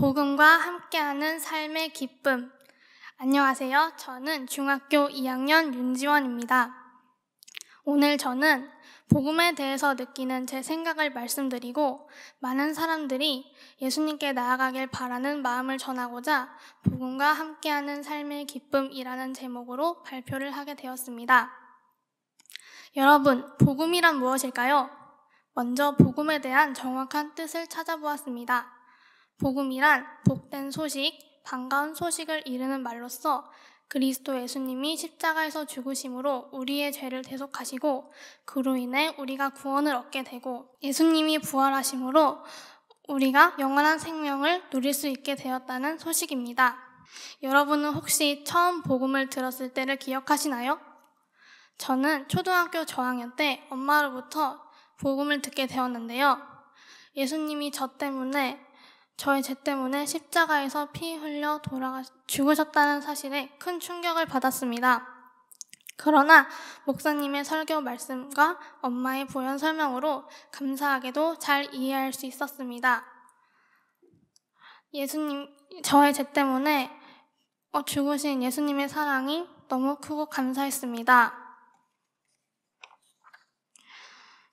복음과 함께하는 삶의 기쁨. 안녕하세요. 저는 중학교 2학년 윤지원입니다. 오늘 저는 복음에 대해서 느끼는 제 생각을 말씀드리고 많은 사람들이 예수님께 나아가길 바라는 마음을 전하고자 복음과 함께하는 삶의 기쁨이라는 제목으로 발표를 하게 되었습니다. 여러분, 복음이란 무엇일까요? 먼저 복음에 대한 정확한 뜻을 찾아보았습니다. 복음이란 복된 소식, 반가운 소식을 이르는 말로써 그리스도 예수님이 십자가에서 죽으심으로 우리의 죄를 대속하시고 그로 인해 우리가 구원을 얻게 되고 예수님이 부활하심으로 우리가 영원한 생명을 누릴 수 있게 되었다는 소식입니다. 여러분은 혹시 처음 복음을 들었을 때를 기억하시나요? 저는 초등학교 저학년 때 엄마로부터 복음을 듣게 되었는데요. 예수님이 저 때문에 저의죄 때문에 십자가에서 피 흘려 돌아가 죽으셨다는 사실에 큰 충격을 받았습니다. 그러나 목사님의 설교 말씀과 엄마의 보현 설명으로 감사하게도 잘 이해할 수 있었습니다. 예수님, 저의 죄 때문에 어, 죽으신 예수님의 사랑이 너무 크고 감사했습니다.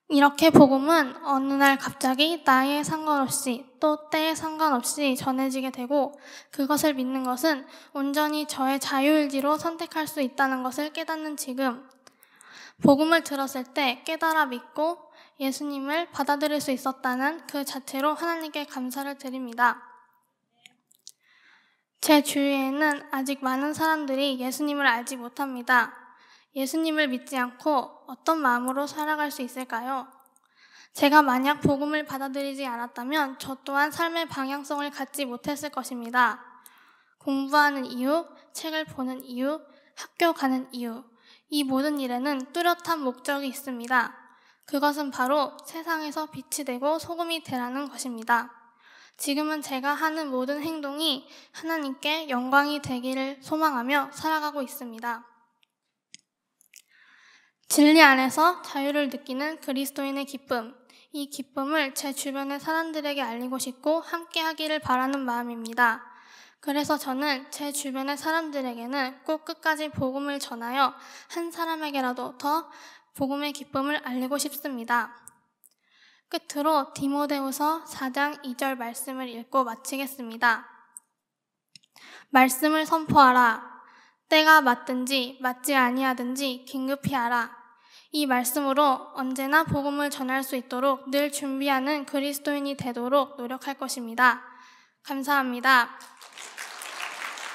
이렇게 복음은 어느 날 갑자기 나이에 상관없이 또 때에 상관없이 전해지게 되고 그것을 믿는 것은 온전히 저의 자유의지로 선택할 수 있다는 것을 깨닫는 지금 복음을 들었을 때 깨달아 믿고 예수님을 받아들일 수 있었다는 그 자체로 하나님께 감사를 드립니다. 제 주위에는 아직 많은 사람들이 예수님을 알지 못합니다. 예수님을 믿지 않고 어떤 마음으로 살아갈 수 있을까요? 제가 만약 복음을 받아들이지 않았다면 저 또한 삶의 방향성을 갖지 못했을 것입니다. 공부하는 이유, 책을 보는 이유, 학교 가는 이유, 이 모든 일에는 뚜렷한 목적이 있습니다. 그것은 바로 세상에서 빛이 되고 소금이 되라는 것입니다. 지금은 제가 하는 모든 행동이 하나님께 영광이 되기를 소망하며 살아가고 있습니다. 진리 안에서 자유를 느끼는 그리스도인의 기쁨. 이 기쁨을 제 주변의 사람들에게 알리고 싶고 함께 하기를 바라는 마음입니다. 그래서 저는 제 주변의 사람들에게는 꼭 끝까지 복음을 전하여 한 사람에게라도 더 복음의 기쁨을 알리고 싶습니다. 끝으로 디모데우서 4장 2절 말씀을 읽고 마치겠습니다. 말씀을 선포하라. 때가 맞든지 맞지 아니하든지 긴급히 하라. 이 말씀으로 언제나 복음을 전할 수 있도록 늘 준비하는 그리스도인이 되도록 노력할 것입니다. 감사합니다.